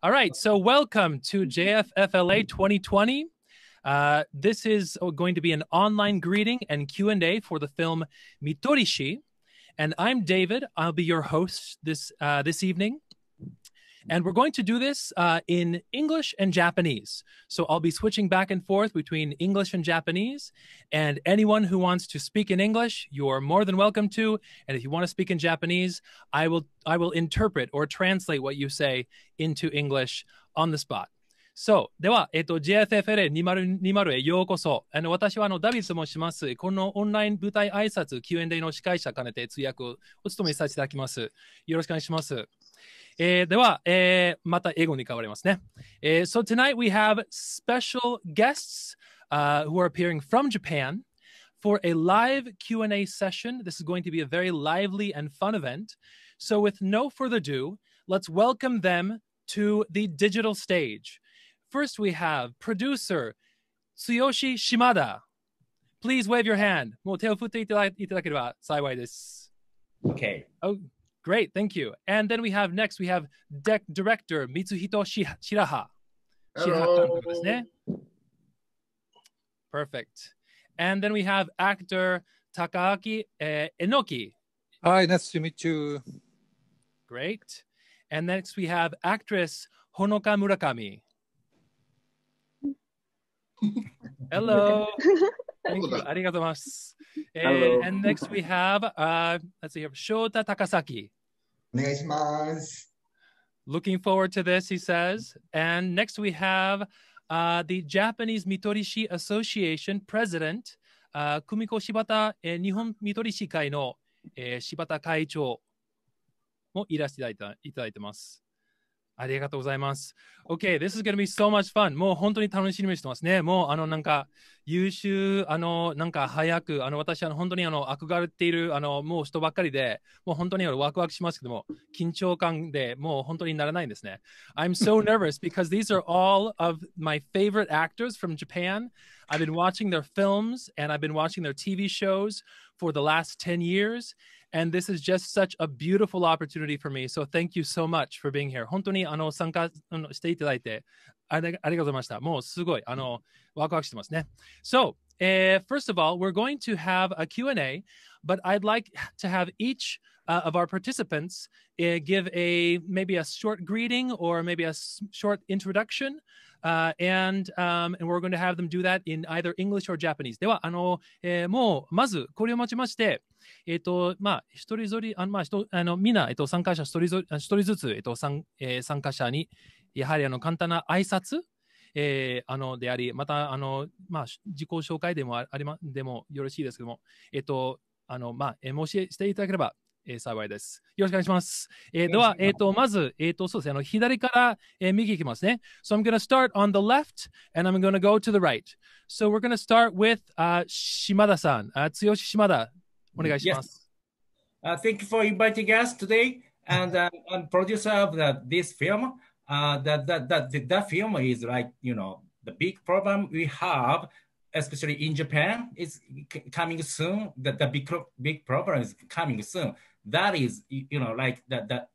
All right, so welcome to JFFLA 2020. Uh, this is oh, going to be an online greeting and Q&A for the film Mitorishi. And I'm David. I'll be your host this, uh, this evening. And we're going to do this uh, in English and Japanese. So I'll be switching back and forth between English and Japanese. And anyone who wants to speak in English, you're more than welcome to. And if you want to speak in Japanese, I will I will interpret or translate what you say into English on the spot. So, では、えっと、GFFLA2020 へようこそ。あの、私はあの、ダビッドと申します。このオンライン舞台挨拶 Q&A の司会者兼ねて通訳をお務めさせていただきます。よろしくお願いします。so tonight we have special guests、uh, who are appearing from Japan for a live Q&A session. This is going to be a very lively and fun event. So with no further ado, let's welcome them to the digital stage. First we have producer Tsuyoshi Shimada. Please wave your hand. もう手を振っていただければ幸いです。Okay. Oh. Great, thank you. And then we have next, we have deck director Mitsuhito Shiraha. Hello. Perfect. And then we have actor Takahashi uh, eh, Enoki. Hi, nice to meet you. Great. And next we have actress Honoka Murakami. Hello. Thank you. Arigatou And next we have, uh, let's see here, Shota Takasaki. お願いします。Looking forward to this, he says. And next we have uh, the Japanese Mitorishi Association president, uh, Kumiko Shibata、えー、日本見取り師会の、えー、柴田会長もいらしていただいてます。Eh, ありがとうございます。OK, this is gonna be so much fun. もう本当に楽しみにしてますね。もうあのなんか優秀、あのなんか早く、あの私は本当にあの憧れているあのもう人ばっかりで、もう本当にワクワクしますけども、緊張感でもう本当にならないんですね。I'm so nervous because these are all of my favorite actors from Japan. I've been watching their films and I've been watching their TV shows for the last 10 years. And this is just such a beautiful opportunity for me. So thank you so much for being here. 本当にあの参加していただいてありありがとうございました。もうすごいあのワクワクしてますね。So, uh, eh, first of all, we're going to have a Q&A, but I'd like to have each uh, of our participants uh, give a maybe a short greeting or maybe a short introduction. uh, and, um, and we're going to have them do that in either English or Japanese. では、あの、えー、もう、まず、これをもちまして、えっ、ー、と、まあ、一人ぞり、あの、まあ、あのみんな、えっ、ー、と、参加者一人ぞ一人ずつ、えっ、ー、と、参,、えー、参加者に、やはり、あの、簡単な挨拶、えー、あの、であり、また、あの、まあ、自己紹介でもありま、でもよろしいですけども、えっ、と、あの、まあ、えー、もししていただければ、えー、幸いです。よろしくお願いします。えー、では、えっ、ー、と、まず、えっ、ー、と、そうですね、あの、左から、えー、右行きますね。So I'm going to start on the left and I'm going to go to the right. So we're going to start with、uh, 島田さん。Uh, 強島田、お願いします。Yes. Uh, thank you for inviting us today and I'm uh, producer of the, this film. Uh, that, that, that, that, that film is like, you know, the big problem we have especially in Japan, it's coming soon. The, the big, big problem is coming soon that is you know like that that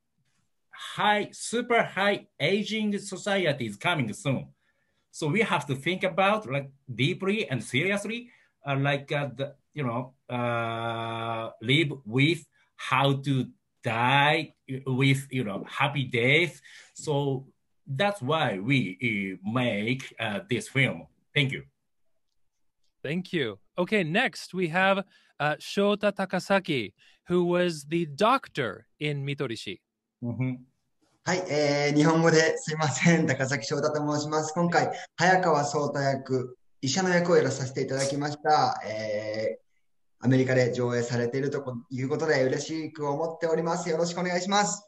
high super high aging society is coming soon so we have to think about like deeply and seriously uh, like uh, the, you know uh, live with how to die with you know happy days. so that's why we uh, make uh, this film thank you thank you Okay, next we have uh, Shota Takasaki, who was the doctor in Mitorishi. Mm-hmm. はい、えー、日本語ですいません、高崎翔太と申します。今回、早川翔太役、医者の役をやらさせていただきました。えー、アメリカで上映されているということで、嬉しく思っております。よろしくお願いします。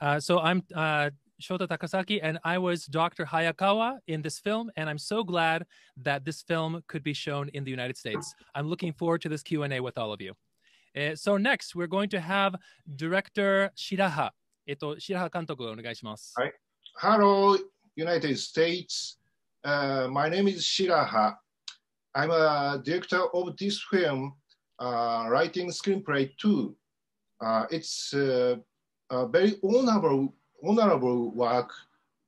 Uh, so I'm、uh, Shota Takasaki, and I was Dr. Hayakawa in this film, and I'm so glad that this film could be shown in the United States. I'm looking forward to this Q&A with all of you. Uh, so next, we're going to have director Shiraha. hello, United States.、Uh, my name is Shiraha. I'm a director of this film, uh, writing screenplay too. Uh, it's uh, a very honorable honorable work、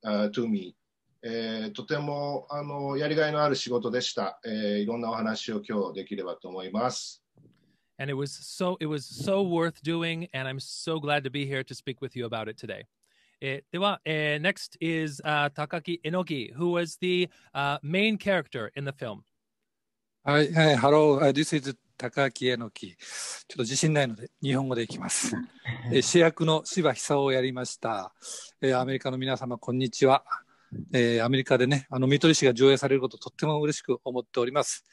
uh, to me、えー、とてもあのやりがいのある仕事でした、えー。いろんなお話を今日できればと思います。And it was so it was so worth doing, and I'm so glad to be here to speak with you about it today. えー、では、えー、next is、uh, Takaki Inoki, who was the、uh, main character in the film. Hi, hi, hello.、Uh, this is 高木えのきちょっと自信ないので日本語でいきますえ主役の柴久をやりました、えー、アメリカの皆様こんにちは、えー、アメリカでねあの見取り師が上映されることとっても嬉しく思っております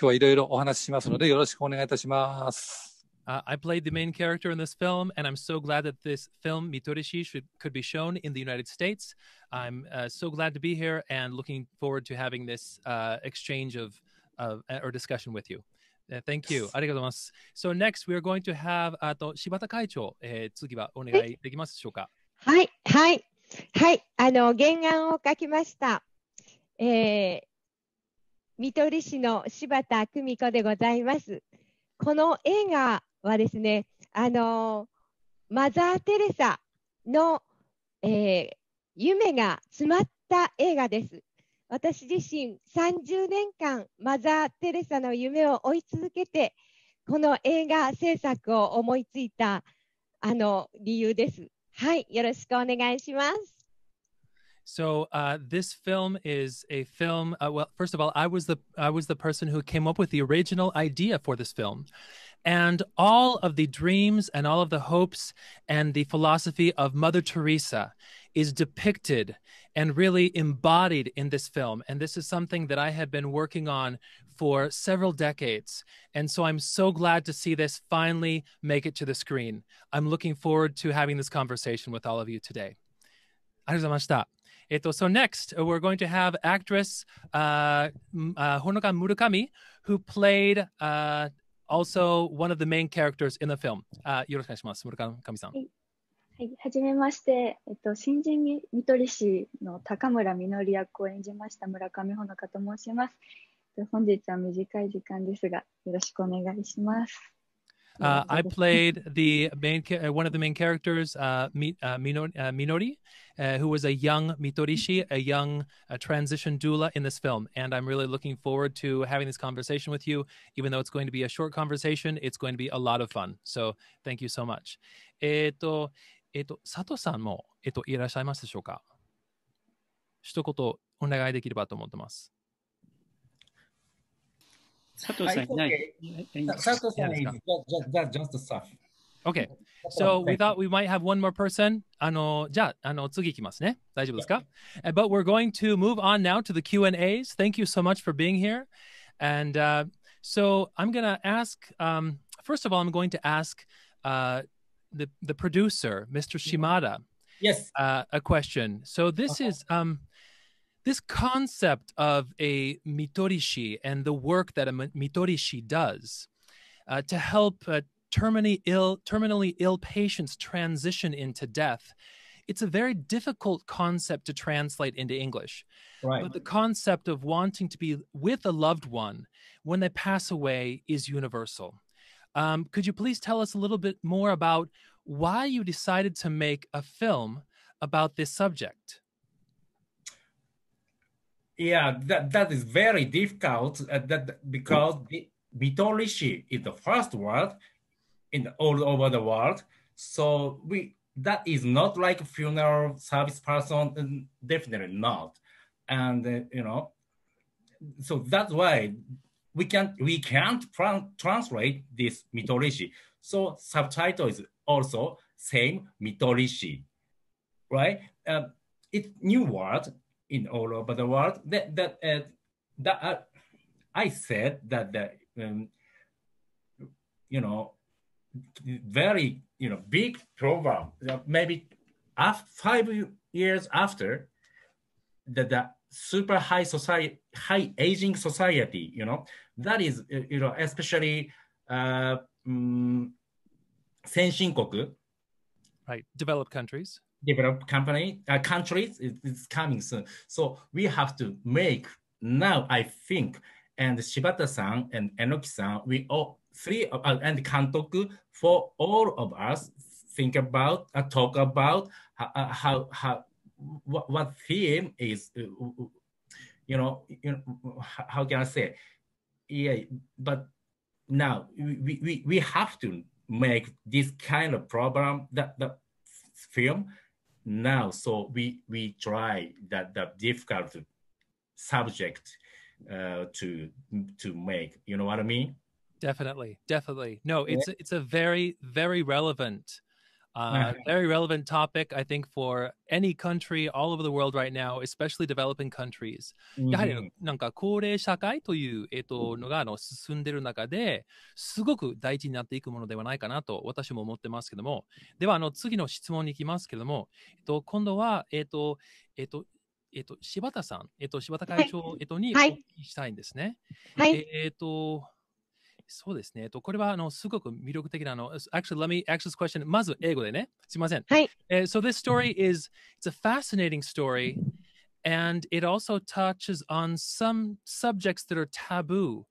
今日はいろいろお話ししますのでよろしくお願いいたします Uh, I played the main character in this film, and I'm so glad that this film, 見取り o could be shown in the United States. I'm uh, so glad to be here and looking forward to having this uh, exchange of, of or discussion with you. Thank you. ありがとうございます。So next, we are going to have あと柴田会長、えー、次はお願いできますでしょうか。はい、はい、はい。あの原案を書きました。えー、見取り市の柴田久美子でございます。この映画はですね、あのマザー・テレサの、えー、夢が詰まった映画です。私自身30年間マザー・テレサの夢を追い続けてこの映画制作を思いついたあの理由です。はい、よろしくお願いします。So uh, this film is a film. Uh, well, first of all, I was the I was the person who came up with the original idea for this film, and all of the dreams and all of the hopes and the philosophy of Mother Teresa is depicted and really embodied in this film. And this is something that I have been working on for several decades. And so I'm so glad to see this finally make it to the screen. I'm looking forward to having this conversation with all of you today. So next, uh, we're going to have actress uh, uh, Honoka Murakami, who played uh, also one of the main characters in the film. Uh, よろしくお願いします。Murakami-san. はい、はじめまして、えっと、新人み見取り師の高村みのり役を演じました村上のかと申します。本日は短い時間ですが、よろしくお願いします。Uh, I played the main one of the main characters, uh, Mi, uh, Minori, uh, Minori uh, who was a young Mitorishi, a young transition doula in this film. And I'm really looking forward to having this conversation with you. Even though it's going to be a short conversation, it's going to be a lot of fun. So thank you so much. えっと、えっ、ー、と、佐藤さんも、えっ、ー、と、いらっしゃいますでしょうか一言お願いできればと思ってます。佐藤さんいない。佐藤さんいない。That's just o k So we thought we might have one more person. あの、じゃあ、あの、次行きますね。大丈夫ですか yeah. But we're going to move on now to the Q&As. Thank you so much for being here. And uh, so I'm g o n n a ask, um, first of all, I'm going to ask uh, the the producer, Mr. Mm-hmm. Shimada. Yes. Uh, a question. So this okay. Uh-huh. is um, this concept of a mitorishi and the work that a mitorishi does uh, to help uh, terminally ill terminally ill patients transition into death. It's a very difficult concept to translate into English. Right. But the concept of wanting to be with a loved one when they pass away is universal. Um, could you please tell us a little bit more about why you decided to make a film about this subject? Yeah, that, that is very difficult uh, that, because the is the first word in all over the world. So we that is not like funeral service person, definitely not. And uh, you know, so that's why we can we can't translate this mitorishi. So subtitle is also same mitorishi, right? Uh, it's new word in all over the world. That that uh, that uh, I said that the um, you know very you know big problem. Uh, maybe after five years after that the super high society high aging society, you know, that is, you know, especially uh, um, mm, 先進国 right developed countries developed company uh, countries it's coming soon so we have to make now i think and shibata-san and enoki-san we all three uh, and kantoku for all of us think about uh, talk about uh, uh how how what, what theme is uh, you know, you know how can i say yeah, but now we, we, we have to make this kind of problem that the film now. So we we try that the difficult subject uh, to to make. You know what I mean? Definitely, definitely. No, it's yeah. it's a very very relevant Uh, very relevant topic, I think, for any country all over the world right now, especially developing countries. やはりなんか高齢社会という、えっと、のがあの進んでいる中ですごく大事になっていくものではないかなと私も思ってますけども、ではあの次の質問に行きますけども、えっと、今度は、えっと、えっと、えっと、柴田さん、えっと、柴田会長、えっと、にお聞きしたいんですね。はい。えっと、そうですね。と、これは、あの、すごく魅力的な、あの、actually, let me ask this question. so this story is, it's a fascinating story, and it also touches on some subjects that are taboo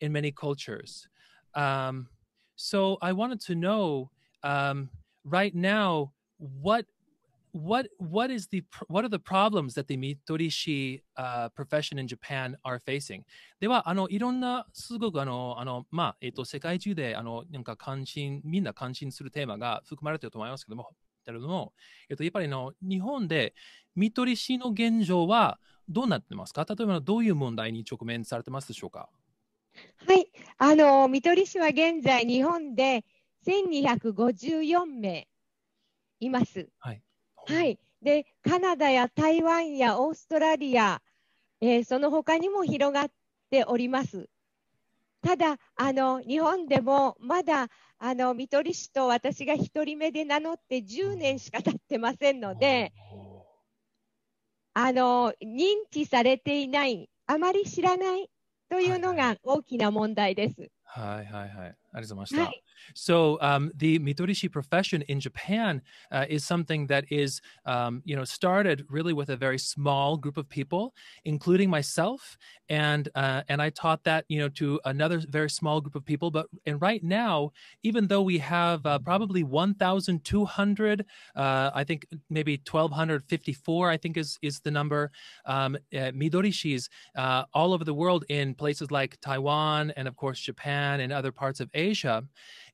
in many cultures. Um, so I wanted to know, um, right now, what what what is the what are the problems that the Mitorishi、uh, profession in Japan are facing? ではあのいろんなすごくあのあのまあえっ、ー、と世界中であのなんか関心みんな関心するテーマが含まれていると思いますけども、だけどもえっ、ー、とやっぱりの日本で見取り師の現状はどうなってますか？例えばどういう問題に直面されてますでしょうか？はい、あの見取り師は現在日本で1254名います。はい。はい。で、カナダや台湾やオーストラリア、えー、その他にも広がっております。ただ、あの、日本でもまだ、あの、見取り師と私が1人目で名乗って10年しか経ってませんので、あの、認知されていない、あまり知らないというのが大きな問題です。はいはいはい。ありがとうございました。はい So um, the mitorishi profession in Japan uh, is something that is, um, you know, started really with a very small group of people, including myself, and uh, and I taught that, you know, to another very small group of people. But and right now, even though we have uh, probably 1,200, uh, I think maybe 1,254, I think is is the number, um, uh, midorishis uh, all over the world in places like Taiwan and of course Japan and other parts of Asia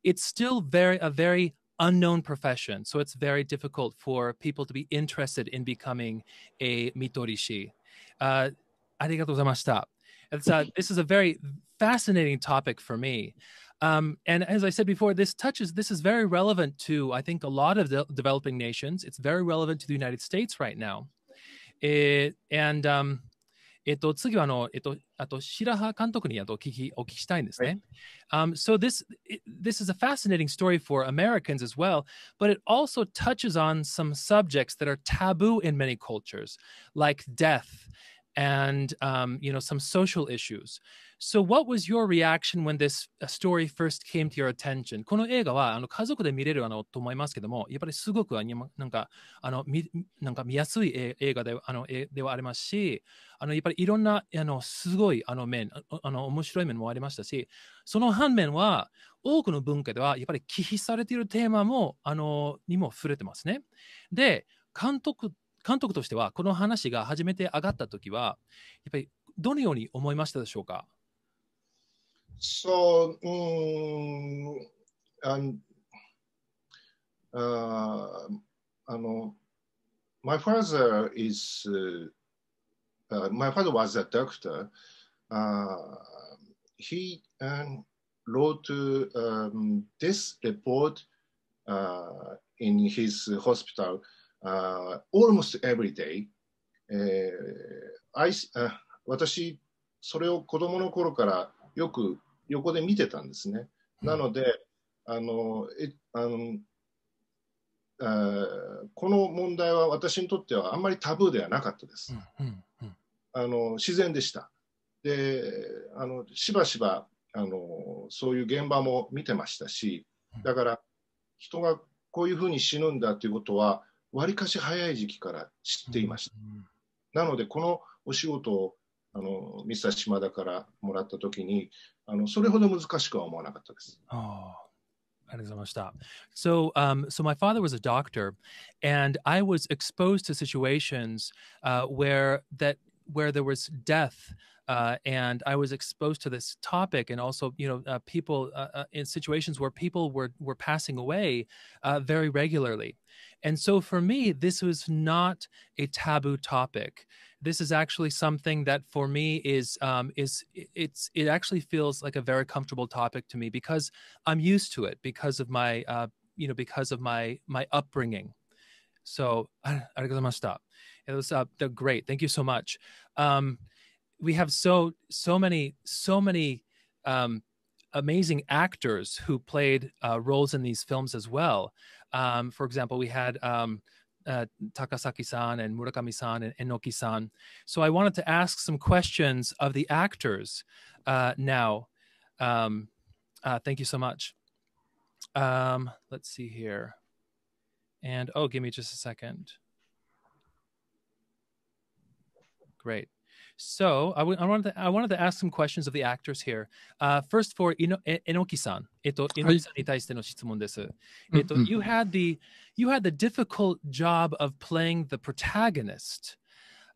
it's still very a very unknown profession. So it's very difficult for people to be interested in becoming a mitorishi. Uh, It's, uh, this is a very fascinating topic for me. Um, and as I said before, this touches this is very relevant to I think a lot of de- developing nations. It's very relevant to the United States right now. It, and um, えっと、次はあの、えっと、あと白羽監督にあと聞きお聞きしたいんですね。Right. Um, so this this is a fascinating story for Americans as well, but it also touches on some subjects that are taboo in many cultures, like death and um, you know some social issues. So what was your reaction when this story first came to your attention? この映画はあの家族で見れるあのと思いますけども、やっぱりすごくなんかあの見なんか見やすい映画であのではありますし、あのやっぱりいろんなあのすごいあの面あの面白い面もありましたし、その反面は多くの文化ではやっぱり忌避されているテーマもあのにも触れてますね。で、監督監督としてはこの話が初めて上がった時はやっぱりどのように思いましたでしょうか So, um, and uh, my father is, uh, uh, my father was a doctor. Uh, he um, wrote um, this report uh, in his hospital almost every day. えー、I あ私、それを子供の頃からよく横で見てたんですね。なので、あのえあのこの問題は私にとってはあんまりタブーではなかったです。あの自然でした。であのしばしばあのそういう現場も見てましたしだから人がこういうふうに死ぬんだということはわりかし早い時期から知っていました。なのでこのお仕事をあのミサ島田からもらった時にあのそれほど難しくは思わなかったです。ああ So, um, so my father was a doctor, and I was exposed to situations uh, where that where there was death uh, and I was exposed to this topic, and also, you know, uh, people uh, uh in situations where people were were passing away uh, very regularly, and so for me, this was not a taboo topic. This is actually something that for me is um, is it's it actually feels like a very comfortable topic to me because I'm used to it because of my uh, you know because of my my upbringing. So, I gotta stop. It was uh, great. Thank you so much. Um, we have so so many so many um, amazing actors who played uh, roles in these films as well. Um, for example, we had um, uh, Takasaki-san and Murakami-san and Enoki-san. So I wanted to ask some questions of the actors uh, now. Um, uh, thank you so much. Um, let's see here. And oh, give me just a second. Great. So I, w- I wanted to I wanted to ask some questions of the actors here. Uh, first for Enoki-san, mm-hmm. you had the you had the difficult job of playing the protagonist,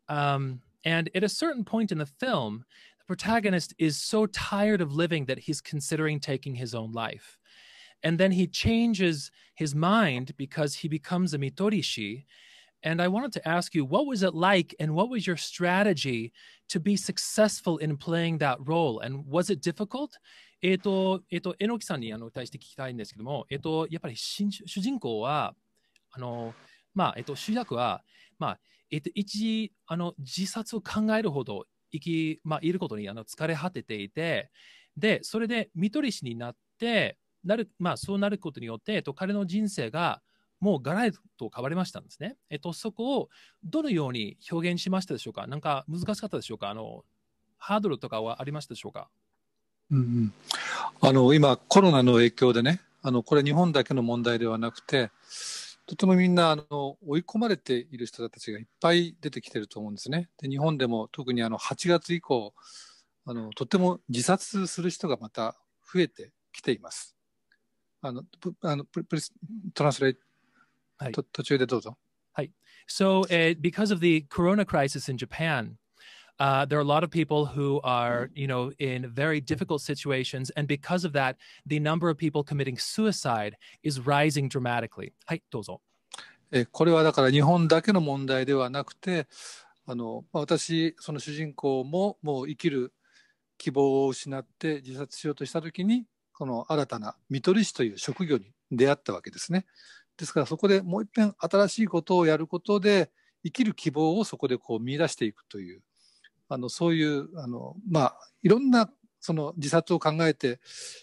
um, and at a certain point in the film, the protagonist is so tired of living that he's considering taking his own life. And then he changes his mind because he becomes a Mitorishi And I wanted to ask you, what was it like and what was your strategy to be successful in playing that role? And was it difficult? えっ、と、えっ、ー、と、のきさんにあの対して聞きたいんですけども、えっ、ー、と、やっぱり主人公は、あの、まあ、えっ、と、主役は、まあ、えっ、と、一、時、あの、自殺を考えるほど、生き、まあ、いることにあの疲れ果てていて、で、それで見取り師になって、なる、まあ、そうなることによって、えっと、彼の人生が、もうガラリと変わりましたんですね。えっと、そこをどのように表現しましたでしょうかなんか難しかったでしょうかあのハードルとかはありましたでしょうか、うんうん、あの今、コロナの影響でね、あのこれ、日本だけの問題ではなくて、とてもみんなあの追い込まれている人たちがいっぱい出てきてると思うんですね。で日本でも特にあの8月以降あの、とても自殺する人がまた増えてきています。あのあのププリストランスレイはい途中でどうぞ。はい。So、uh, because of the corona crisis in Japan, Uh, there are a lot of people who are, you know, in very difficult situations, and because of that, the number of people committing suicide is rising dramatically. はい、どうぞ。えこれはだから日本だけの問題ではなくて、あの、私その主人公ももう生きる希望を失って自殺しようとしたときに、この新たな見取り師という職業に出会ったわけですね。ですからそこでもう一遍新しいことをやることで生きる希望をそこでこう見出していくというあのそういうあの、まあ、いろんなその自殺を考えて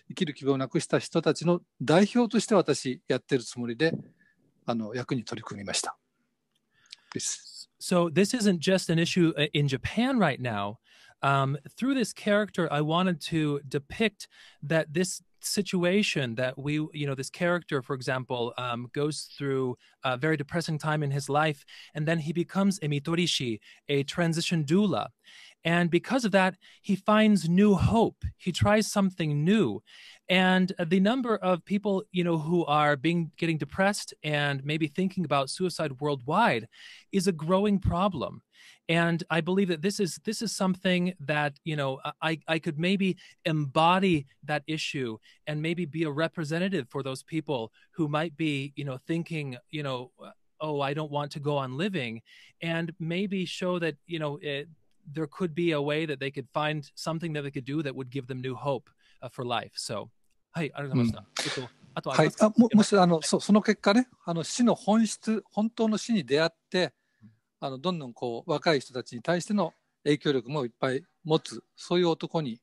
生きる希望をなくした人たちの代表として私やってるつもりであの役に取り組みました。So this isn't just an issue in Japan right now. Um, through this character, I wanted to depict that this situation that we you know this character for example um, goes through a very depressing time in his life and then he becomes a mitorishi a transition doula and because of that he finds new hope he tries something new and uh, the number of people you know who are being getting depressed and maybe thinking about suicide worldwide is a growing problem and i believe that this is this is something that you know i i could maybe embody that issue and maybe be a representative for those people who might be you know thinking you know uh, oh i don't want to go on living and maybe show that you know it, eh, there could be a way that they could find something that they could do that would give them new hope uh, for life so はい、ありがとうございました。うん、あとははい、あももしあのそその結果ねあの、死の本質、本当の死に出会って、あのどんどんこう若い人たちに対しての影響力もいっぱい持つそういう男に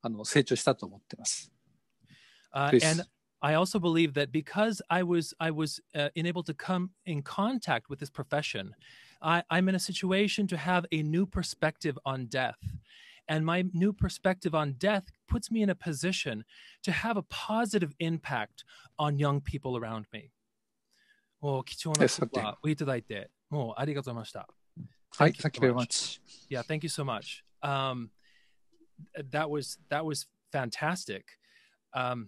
あの成長したと思ってます。Uh, I also believe that because I was I was uh, e n a b l e d to come in contact with this profession, I, I'm in a situation to have a new perspective on death. And my new perspective on death puts me in a position to have a positive impact on young people around me. お貴重な言葉をいただいてもうありがとうございました。はい、thank you v e much. Yeah, thank you so much. Um, that was that was fantastic. Um,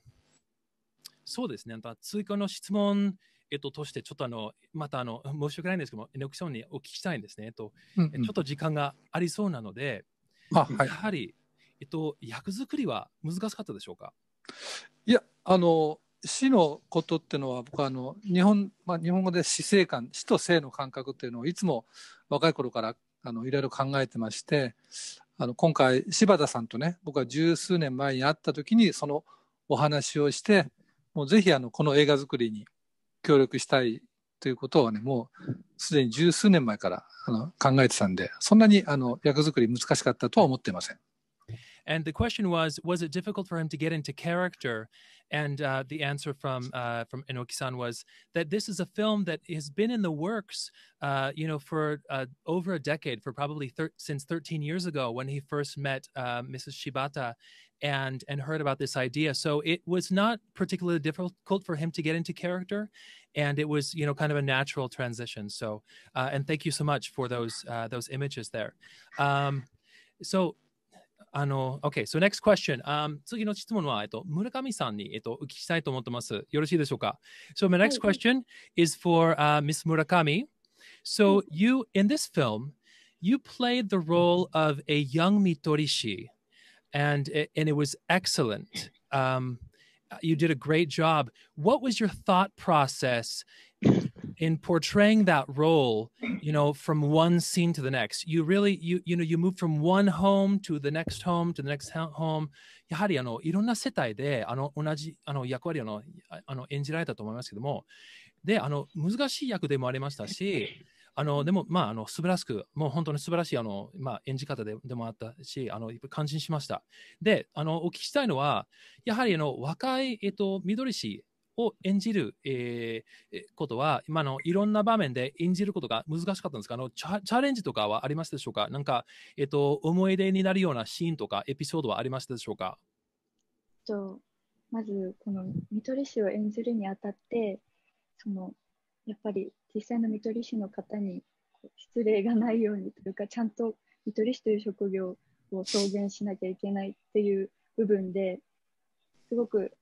そうですね。追加の質問、えっと、として、ちょっとあの、またあの、申し訳ないんですけども、エノクションにお聞きしたいんですね。えっと、うんうん、ちょっと時間がありそうなので、あはい、やはり、えっと、役作りは難しかったでしょうかいや、あの、死のことっていうのは僕はあの日本,、まあ、日本語で死生観死と生の感覚っていうのをいつも若い頃からあのいろいろ考えてましてあの今回柴田さんとね僕は十数年前に会った時にそのお話をしてもうぜひあのこの映画作りに協力したいということはねもうすでに十数年前からあの考えてたんでそんなにあの役作り難しかったとは思っていません。And the question was, was it difficult for him to get into character? And uh, the answer from uh, from Inoki-san was that this is a film that has been in the works, uh, you know, for uh, over a decade, for probably thir- since 13 years ago when he first met uh, Mrs. Shibata, and and heard about this idea. So it was not particularly difficult for him to get into character, and it was you know kind of a natural transition. So uh, and thank you so much for those those images there. Um, so あの、OK, so next question.、Um, 次の質問は、えっと、村上さんに、えっと、お聞きしたいと思ってます。よろしいでしょうか ?So my next question is for、uh, Miss Murakami. So mm. you, in this film, you played the role of a young Mitorishi, and, and it was excellent. Um, you did a great job. What was your thought process in portraying that role you know from one scene to the next you really you you know you move from one home to the next home to the next home やはりあのいろんな世帯であの同じあの役割をのあの演じられたと思いますけどもであの難しい役でもありましたしあのでも、まあ、あの素晴らしく、もう本当に素晴らしいあの、まあ、演じ方ででもあったし、あの感心しました。であの、お聞きしたいのは、やはりあの若い、えっと、緑氏を演じる、えー、ことは、今のいろんな場面で演じることが難しかったんですかあのチャレンジとかはありましたでしょうかなんか、えっ、と、思い出になるようなシーンとかエピソードはありましたでしょうかとまず、この見取り師を演じるにあたって、そのやっぱり実際の見取り師の方に失礼がないようにというか、ちゃんと見取り師という職業を表現しなきゃいけないっていう部分ですごく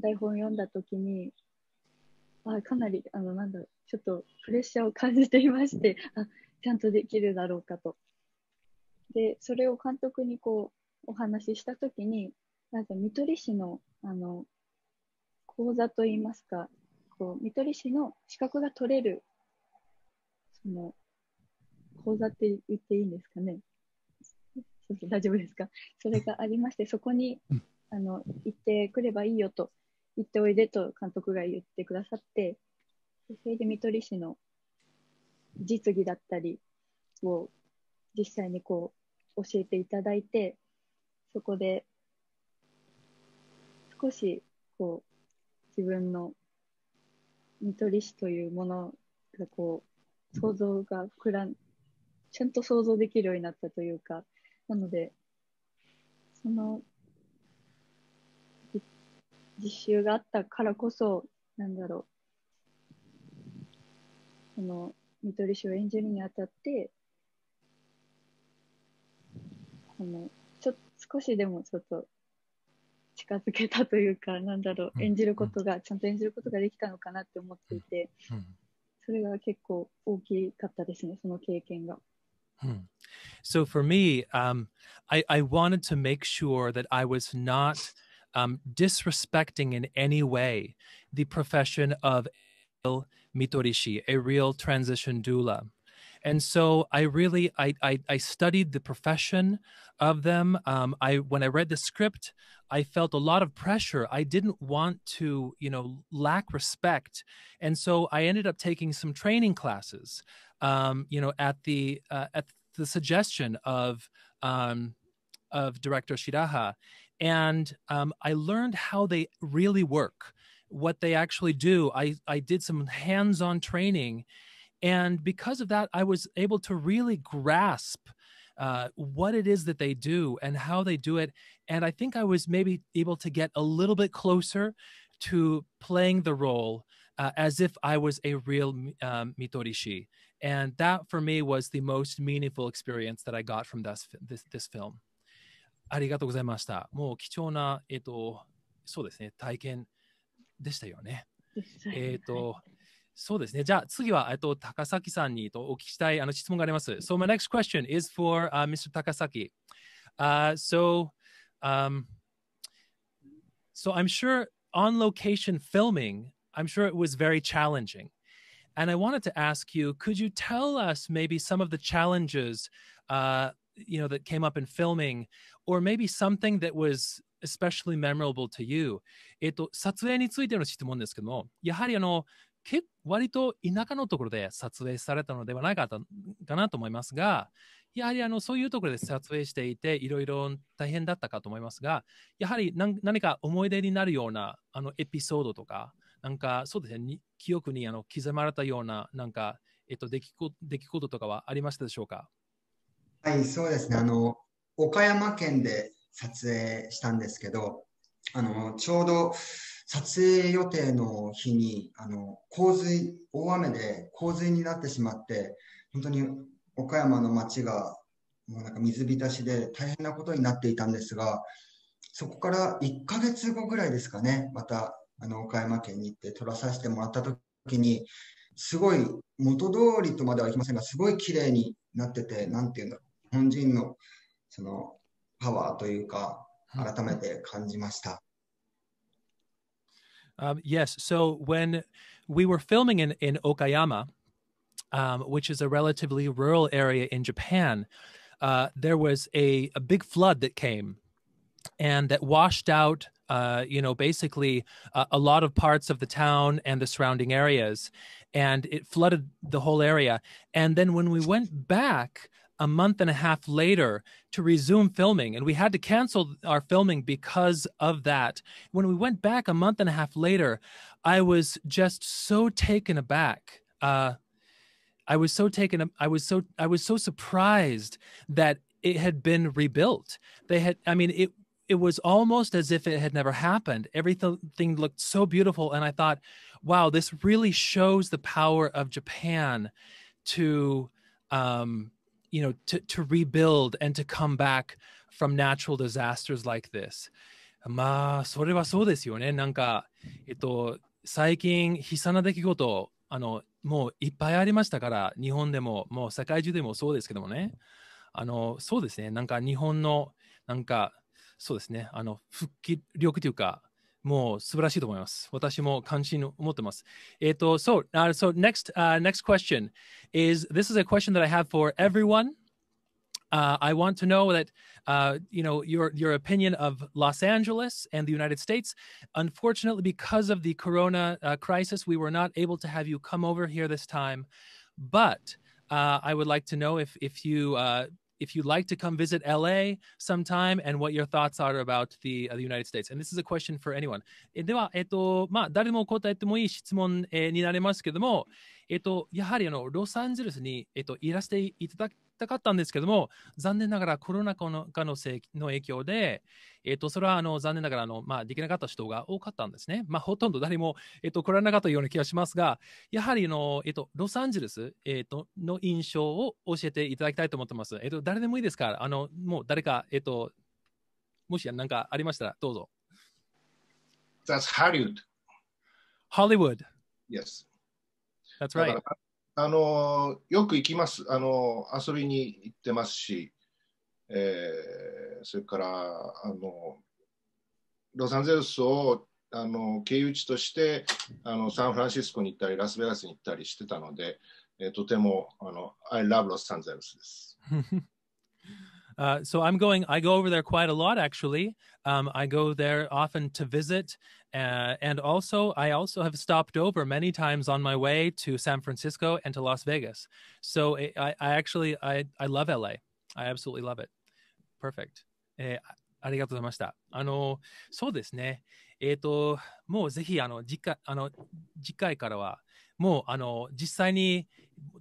台本読んだ時にあかなりあのなんだろうちょっとプレッシャーを感じていましてあちゃんとできるだろうかと。でそれを監督にこうお話しした時になんか見取り師のあの講座といいますかこう見取り師の資格が取れるその講座って言っていいんですかね大丈夫ですかそれがありましてそこにあの行ってくればいいよと行っておいでと監督が言ってくださって、それで看取り市の実技だったりを実際にこう教えていただいて、そこで少しこう自分の看取り師というものがこう想像が膨らんちゃんと想像できるようになったというかなのでその実習があったからこそ、なんだろう、その、見取り師を演じるにあたって、あの、ちょ少しでもちょっと近づけたというか、なんだろう、演じることが、ちゃんと演じることができたのかなって思っていて、それが結構大きかったですね、その経験が。Hmm. So for me, um, I, I wanted to make sure that I was not um, disrespecting in any way the profession of mitorishi, a real transition doula. And so I really I, I, I studied the profession of them. Um, I when I read the script, I felt a lot of pressure. I didn't want to, you know, lack respect. And so I ended up taking some training classes, um, you know, at the uh, at the suggestion of um, of director Shiraha and um, I learned how they really work, what they actually do. I, I did some hands on training. And because of that, I was able to really grasp uh, what it is that they do and how they do it. And I think I was maybe able to get a little bit closer to playing the role uh, as if I was a real um, uh, Mitorishi. And that for me was the most meaningful experience that I got from this, this, this film. ありがとうございました。もう貴重な、えっ、ー、と、そうですね、体験でしたよね。えっ、と、そうですね。じゃあ次は、えっと、高崎さんにとお聞きしたいあの質問があります。So my next question is for、uh, Mr. Takasaki. Uh, so, um, so I'm sure on location filming, I'm sure it was very challenging. And I wanted to ask you, could you tell us maybe some of the challenges uh, you know that came up in filming or maybe something that was especially memorable to you えっと撮影についての質問ですけどもやはりあの結割と田舎のところで撮影されたのではないかかなと思いますがやはりあのそういうところで撮影していていろいろ大変だったかと思いますがやはり何何か思い出になるようなあのエピソードとかなんかそうですね記憶にあの刻まれたようななんか、えっと、出来出来事とかはありましたでしょうかはい、そうですね。あの、岡山県で撮影したんですけど、あの、ちょうど撮影予定の日に、あの、洪水、大雨で洪水になってしまって、本当に岡山の街がもうなんか水浸しで大変なことになっていたんですが、そこから1ヶ月後ぐらいですかね、またあの岡山県に行って撮らさせてもらった時に、すごい元通りとまではいきませんが、すごい綺麗になってて、なんていうんだろう、日本人のそのパワーというか、改めて感じました。Um, yes, so when we were filming in, in Okayama, um, which is a relatively rural area in Japan, uh, there was a, a big flood that came and that washed out uh, you know, basically uh, a lot of parts of the town and the surrounding areas. And it flooded the whole area. And then when we went back, a month and a half later to resume filming. And we had to cancel our filming because of that. When we went back a month and a half later, I was just so taken aback. Uh, I was so taken. I was so I was so surprised that it had been rebuilt. They had. I mean, it it was almost as if it had never happened. Everything looked so beautiful, and I thought, wow, this really shows the power of Japan to um, you know to, to rebuild and to come back from natural disasters like this まあそれはそうですよねなんかえっと最近悲惨な出来事あのもういっぱいありましたから日本でももう世界中でもそうですけどもねあのそうですねなんか日本のなんかそうですねあの復帰力というかもう素晴らしいと思います。私も関心を持ってます。えっと、so, uh, so next, uh, next question is this is a question that I have for everyone. Uh, I want to know that uh, you know your your opinion of Los Angeles and the United States. Unfortunately, because of the Corona uh, crisis, we were not able to have you come over here this time. But uh, I would like to know if if you if you'd like to come visit LA sometime and what your thoughts are about the, uh, the United States. And this is a question for anyone. えでは、えっと、まあ、誰も答えてもいい質問、えー、になりますけども、えっと、やはりあの、ロサンゼルスに、えっと、いらしていただたかったんですけども、残念ながらコロナ禍ののの影響で、えーと、それはあの残念ながらあの、まあ、できなかった人が多かったんですね。まあ、ほとんど誰も、えーと、来られなかったような気がしますが、やはりの、えーと、ロサンゼルス、えー、との印象を教えていただきたいと思ってます。えー、と誰でもいいですから、あのもう誰か、えー、ともし何かありましたら、どうぞ。That's Hollywood. Hollywood. Yes. That's right. あのよく行きます、あの遊びに行ってますし、えー、それからあのロサンゼルスをあの経由地としてあのサンフランシスコに行ったり、ラスベガスに行ったりしてたので、えー、とてもあの I love ロサンゼルスです。Uh, so I'm going. I go over there quite a lot, actually. Um, I go there often to visit, uh, and also I also have stopped over many times on my way to San Francisco and to Las Vegas. So it, I, I, actually I I love LA. I absolutely love it. Perfect. えー、ありがとうございました。あの、そうですね。えっ、ー、と、もうぜひ、あの、次回、あの、次回からは、もう、あの、実際に、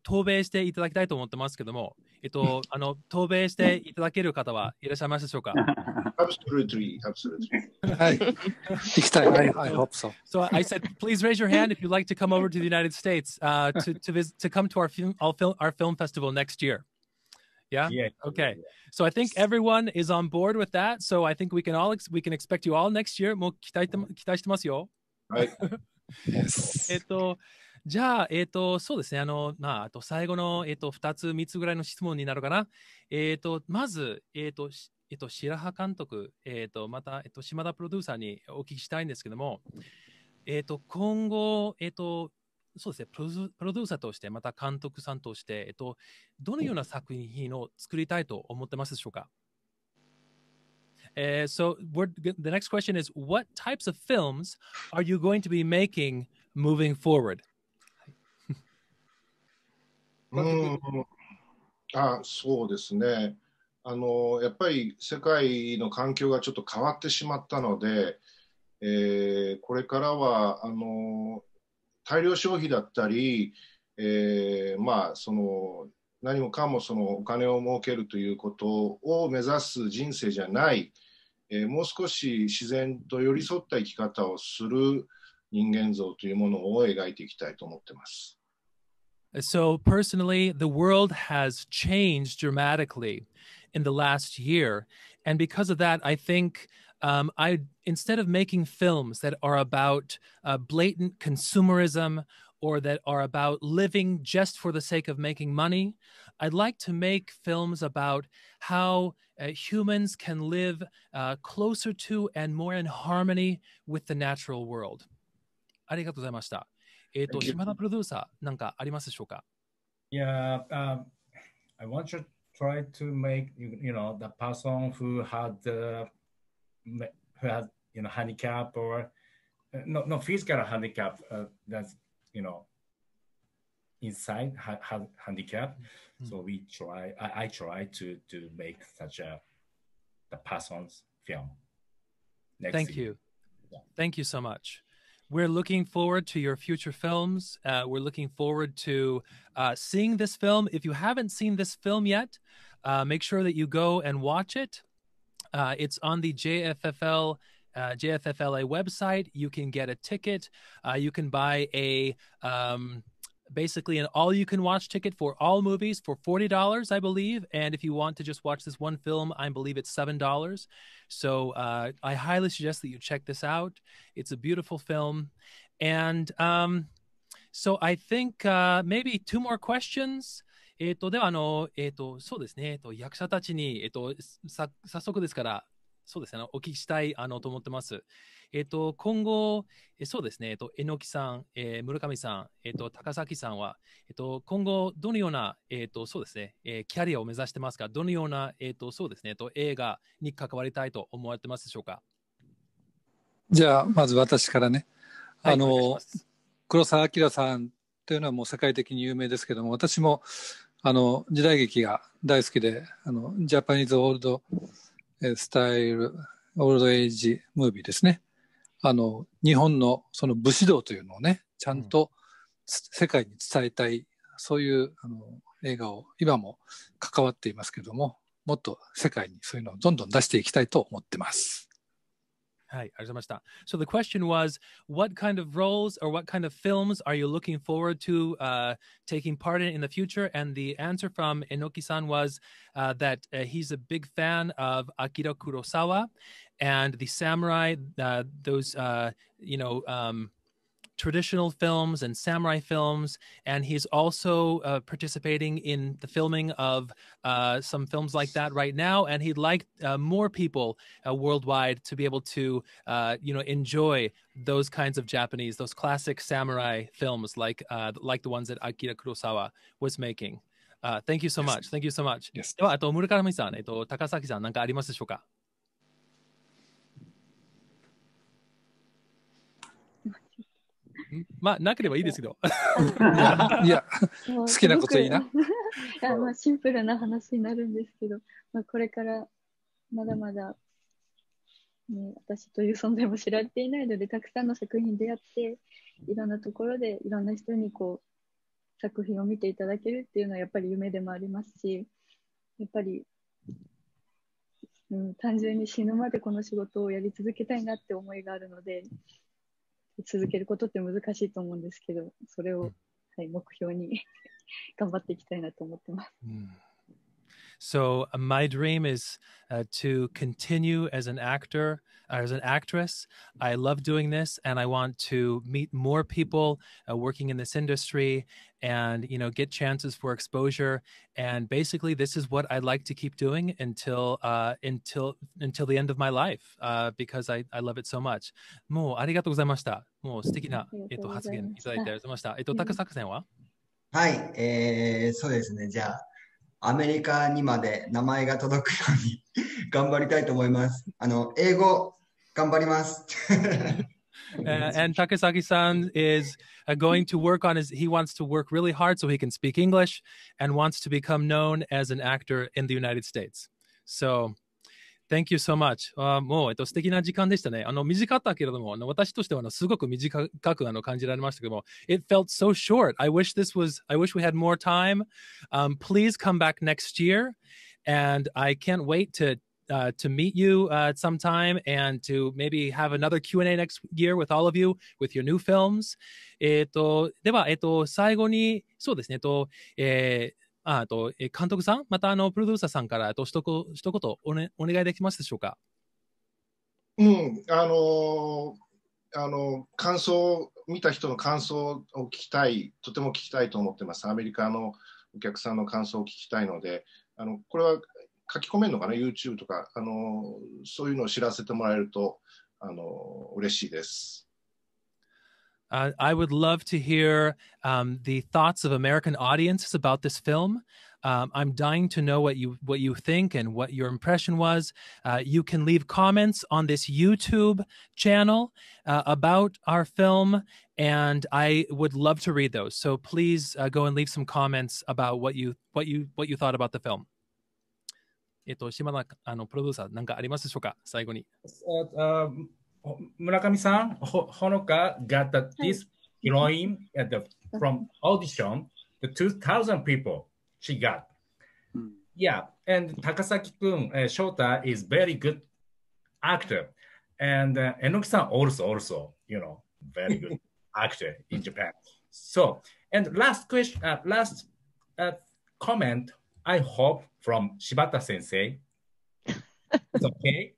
透明していただきたいと思ってますけども、eh, えっと、あの、答弁していただける方はいらっしゃいますでしょうか Absolutely, absolutely. Hi. hope so. So I said, please raise your hand if you'd like to come over to the United States uh, to, to, visit, to come to our film, our film, our film festival next year. Yeah. yeah. Okay. So I think everyone is on board with that. So I think we can all we can expect you all next year. もう期待,期待してますよ。はい。yes. えっと。じゃあ、えっ、ー、と、そうですね。あの、まあ、あと最後の、えっ、ー、と、2つ、3つぐらいの質問になるかな。えっ、ー、と、まず、えっ、と、えっと、白羽監督、えっと、また、えっと、島田プロデューサーにお聞きしたいんですけども、えっと、今後、えっと、そうですね、プロデューサーとして、また監督さんとして、えっと、どのような作品を作りたいと思ってますでしょうか Uh, so the next question is what types of films are you going to be making moving forward? かけあそうですねあのやっぱり世界の環境がちょっと変わってしまったので、えー、これからはあの大量消費だったり、えー、まあその何もかもそのお金を儲けるということを目指す人生じゃない、えー、もう少し自然と寄り添った生き方をする人間像というものを描いていきたいと思ってます。So, personally, the world has changed dramatically in the last year. And because of that, I think um, I instead of making films that are about uh, blatant consumerism or that are about living just for the sake of making money, I'd like to make films about how uh, humans can live uh, closer to and more in harmony with the natural world. ありがとうございました。えっ、ー、と、暇なプロデューサー、なんかありますでしょうか Yeah,、um, I want to try to make, you, you know, the person who had, uh, who had, you know, handicap or, uh, no, no physical handicap, uh, that's, you know, inside ha- ha- handicap. hmm So we try, I, I try to, to make such a, the person's film. Next Thank you. Thank you so much. We're looking forward to your future films. Uh, we're looking forward to uh, seeing this film. If you haven't seen this film yet, uh, make sure that you go and watch it. Uh, it's on the JFFL uh, JFFLA website. You can get a ticket. Uh, you can buy a um, basically an all you can watch ticket for all movies for $40 i believe and if you want to just watch this one film i believe it's $7 so uh, i highly suggest that you check this out it's a beautiful film and um, so i think uh, maybe two more questions えっ、ー、と、では、あの、えっ、ー、と、そうですね、えっ、ー、と、役者たちに、えっ、ー、と、さ、早速ですから、eh, そうですね、お聞きしたいあのと思ってます。えっ、と、今後、えそうですね、えっ、と、えのきさん、えー、村上さん、えっ、と、高崎さんは、えっ、と、今後、どのような、えっ、と、そうですね、えキャリアを目指してますか、どのような、えっ、と、そうですね、えっ、と、映画に関わりたいと思われてますでしょうか。じゃあ、まず私からね。はい、あの、黒澤明さんというのはもう世界的に有名ですけども、私も、あの、時代劇が大好きで、あの、ジャパニーズオールド、スタイル、オールドエイジムービーですね。あの、日本のその武士道というのをね、ちゃんと、世界に伝えたい、そういうあの映画を今も関わっていますけども、もっと世界にそういうのをどんどん出していきたいと思ってます。Hi, So the question was, what kind of roles or what kind of films are you looking forward to uh, taking part in in the future? And the answer from Enoki-san was uh, that uh, he's a big fan of Akira Kurosawa and the samurai, uh, those, uh, you know, um, traditional films and samurai films, and he's also uh, participating in the filming of uh, some films like that right now. And he'd like uh, more people uh, worldwide to be able to, uh, you know, enjoy those kinds of Japanese, those classic samurai films, like uh, like the ones that Akira Kurosawa was making. thank you so much. Thank you so much. では、あと、村上さん、えっと、高崎さん、何かありますでしょうかまあ、なければいいですけど。いや、好きなこといいな。いや、まあ、シンプルな話になるんですけど、まあ、これから、まだまだ、ね、私という存在も知られていないので、たくさんの作品出会って、いろんなところでいろんな人にこう、作品を見ていただけるっていうのはやっぱり夢でもありますし、やっぱり、うん、単純に死ぬまでこの仕事をやり続けたいなって思いがあるので、続けることって難しいと思うんですけど、それを、はい、目標に頑張っていきたいなと思ってます。So my dream is uh, to continue as an actor, as an actress. I love doing this, and I want to meet more people uh, working in this industry and you know get chances for exposure and basically this is what i'd like to keep doing until uh, until until the end of my life uh, because I, I love it so much もうありがとうございましたもう素敵なえっと発言いただいてありましたえっとタ作戦ははいえー、そうですねじゃあアメリカにまで名前が届くように頑張りたいと思いますあの英語頑張ります uh, and Takasaki-san is uh, going to work on his. He wants to work really hard so he can speak English, and wants to become known as an actor in the United States. So. Thank you so much. Uh, it felt so short. I wish this was, I wish we had more time. Um, please come back next year. And I can't wait to to meet you uh, sometime and to maybe have another Q&A next year with all of you with your new films. えっと、では、えっと、最後に、そうですね、えっと、えーあと、え監督さん、またあのプロデューサーさんからと一言一言お,、ね、お願いできますでしょうか。うん、あのあの感想見た人の感想を聞きたい、とても聞きたいと思ってます。アメリカのお客さんの感想を聞きたいので、あのこれは書き込めるのかな、YouTube とか、あのそういうのを知らせてもらえると、あの嬉しいです。Uh, I would love to hear um, the thoughts of American audiences about this film. Um, I'm dying to know what you what you think and what your impression was. Uh, you can leave comments on this YouTube channel uh, about our film, and I would love to read those. So please uh, go and leave some comments about what you what you what you thought about the film. えっと、島田あのプロデューサー、何かありますでしょうか、最後に。村上さん、ほほのか got h a t t i s heroine at the, from audition, the 2000 people she got. Yeah, and Takasaki kun, uh, Shota is very good actor. And uh, Enoki-san also, also, you know, very good actor in Japan. So, and last question, uh, last uh, comment I hope from 柴田先生。It's okay?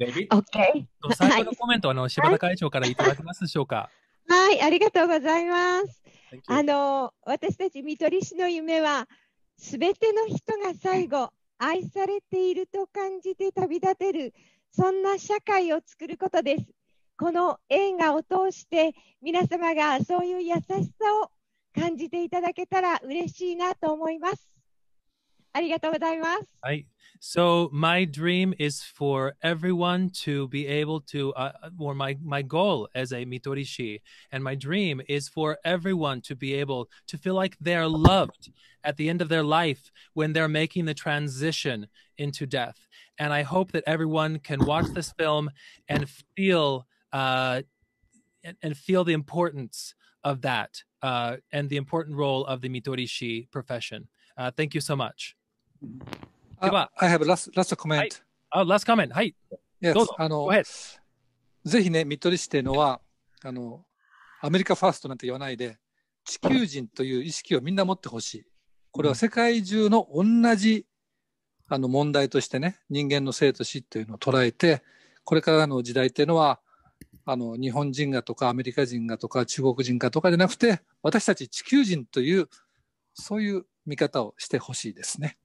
David? Okay. 最初のコメント、あの柴田会長からいただけますでしょうか。はい、ありがとうございます。あの私たち見取り師の夢は、すべての人が最後、愛されていると感じて旅立てる、そんな社会を作ることです。この映画を通して、皆様がそういう優しさを感じていただけたら嬉しいなと思います。ありがとうございます。はい。So my dream is for everyone to be able to, uh, or my, my goal as a Mitorishi, and my dream is for everyone to be able to feel like they're loved at the end of their life when they're making the transition into death. And I hope that everyone can watch this film and feel, uh, and, feel the importance of that uh, and the important role of the Mitorishi profession. Uh, thank you so much. では、I have a last, last comment. はい、oh, last comment. はい。Yes. どうぞ。あの、ぜひね、見取りしてのは、あの、アメリカファーストなんて言わないで、地球人という意識をみんな持ってほしい。これは世界中の同じ、あの問題としてね、人間の生と死というのを捉えて、これからの時代っていうのは、あの、日本人がとかアメリカ人がとか中国人がとかじゃなくて、私たち地球人という、そういう見方をしてほしいですね。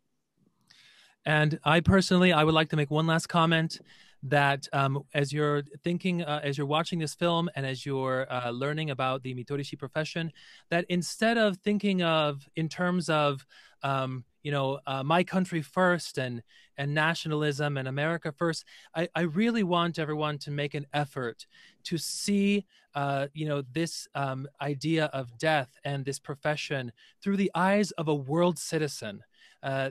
And I personally, I would like to make one last comment that um, as you're thinking, uh, as you're watching this film, and as you're uh, learning about the Mitorishi profession, that instead of thinking of in terms of um, you know uh, my country first and and nationalism and America first, I, I really want everyone to make an effort to see uh, you know this um, idea of death and this profession through the eyes of a world citizen. Uh,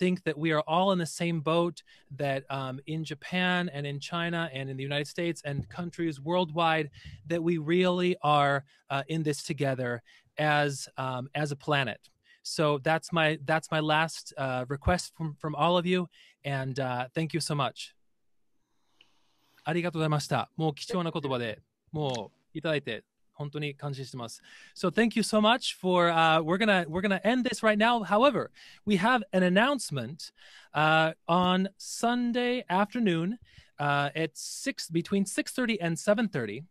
think that we are all in the same boat, that um, in Japan and in China and in the United States and countries worldwide, that we really are uh, in this together as, um, as a planet. So that's my that's my last uh, request from, from all of you, and uh, thank you so much. ありがとうございました。もう貴重な言葉で、もういただいて so thank you so much for we uh, we're gonna we're gonna end this right now. However, we have an announcement uh, on Sunday afternoon uh, at six between six thirty and seven thirty.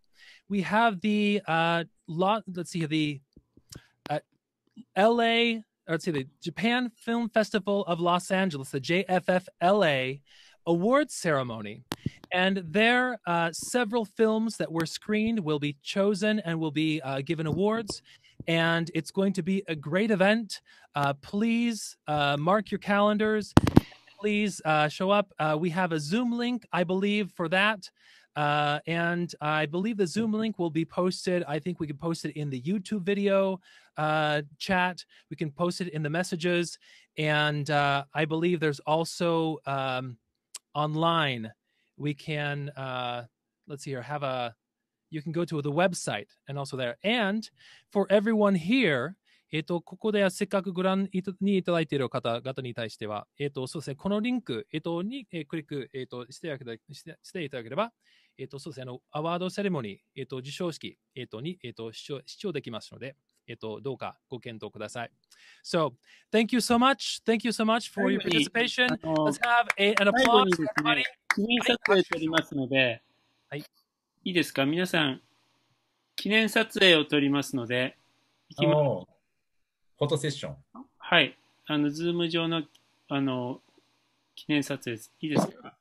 We have the uh, lot. Let's see the uh, L.A. Or let's see the Japan Film Festival of Los Angeles, the JFF LA awards ceremony. And there, uh, several films that were screened will be chosen and will be uh, given awards. And it's going to be a great event. Uh, please uh, mark your calendars. Please uh, show up. Uh, we have a Zoom link, I believe, for that. and I believe the Zoom link will be posted. I think we can post it in the YouTube video chat. We can post it in the messages. And I believe there's also. Um, online. We can uh, let's see here have a you can go to the website and also there. And for everyone here, えっ、と、ここではせっかくご覧にいただいている方々に対しては、えっ、と、そうですね、このリンク、えっ、と、に、えクリック、えっ、としてたしてしていただければ、えっ、と、そうですね、あの、アワードセレモニー、えっ、と、授賞式、えっ、と、に、えっ、と視聴できますので、えっと、どうかご検討ください。So, thank you so much. Thank you so much for your participation. Let's have a, an applause, everybody. はい。いいですか皆さん、記念撮影を撮りますので、いきます。フォトセッション。はい。あの、ズーム上の、あの、記念撮影です。いいですか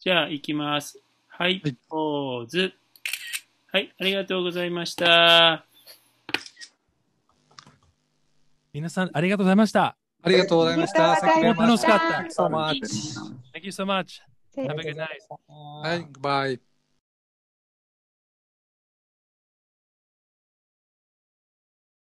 じゃあ、いきます。はい、ポーズ。はい、ありがとうございました。皆さん、ありがとうございました。ありがとうございました。楽しかった。Thank you so much. Have a good night. Bye.